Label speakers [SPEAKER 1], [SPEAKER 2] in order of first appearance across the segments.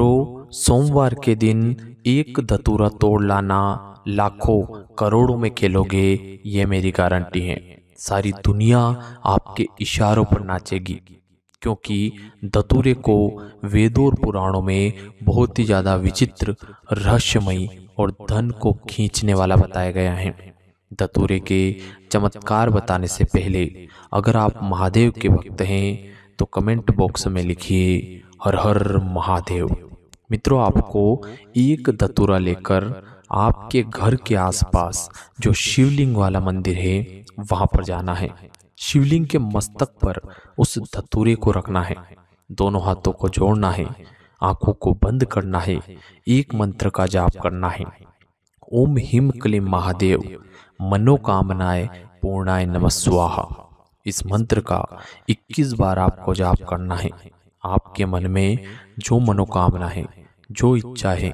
[SPEAKER 1] तो सोमवार के दिन एक धतूरा तोड़ लाना लाखों करोड़ों में खेलोगे ये मेरी गारंटी है सारी दुनिया आपके इशारों पर नाचेगी क्योंकि धतूरे को वेदों और पुराणों में बहुत ही ज़्यादा विचित्र रहस्यमयी और धन को खींचने वाला बताया गया है धतूरे के चमत्कार बताने से पहले अगर आप महादेव के भक्त हैं तो कमेंट बॉक्स में लिखिए हर हर महादेव मित्रों आपको एक धतूरा लेकर आपके घर के आसपास जो शिवलिंग वाला मंदिर है वहाँ पर जाना है शिवलिंग के मस्तक पर उस धतूरे को रखना है दोनों हाथों को जोड़ना है आंखों को बंद करना है एक मंत्र का जाप करना है ओम हिम क्लीम महादेव मनोकामनाएं पूर्णाय नमस्वाहा इस मंत्र का 21 बार आपको जाप करना है आपके मन में जो मनोकामना है जो इच्छा है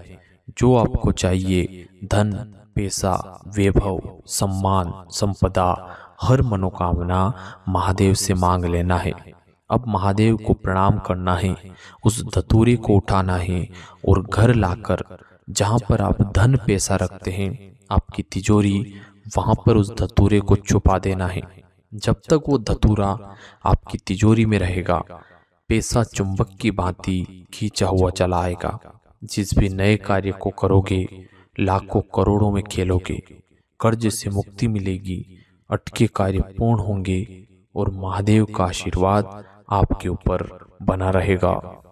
[SPEAKER 1] जो आपको चाहिए धन पैसा वैभव सम्मान संपदा हर मनोकामना महादेव से मांग लेना है अब महादेव को प्रणाम करना है उस धतूरे को उठाना है और घर लाकर जहाँ पर आप धन पैसा रखते हैं आपकी तिजोरी वहाँ पर उस धतूरे को छुपा देना है जब तक वो धतूरा आपकी तिजोरी में रहेगा पेशा चुंबक की भांति खींचा हुआ चला आएगा जिस भी नए कार्य को करोगे लाखों करोड़ों में खेलोगे कर्ज से मुक्ति मिलेगी अटके कार्य पूर्ण होंगे और महादेव का आशीर्वाद आपके ऊपर बना रहेगा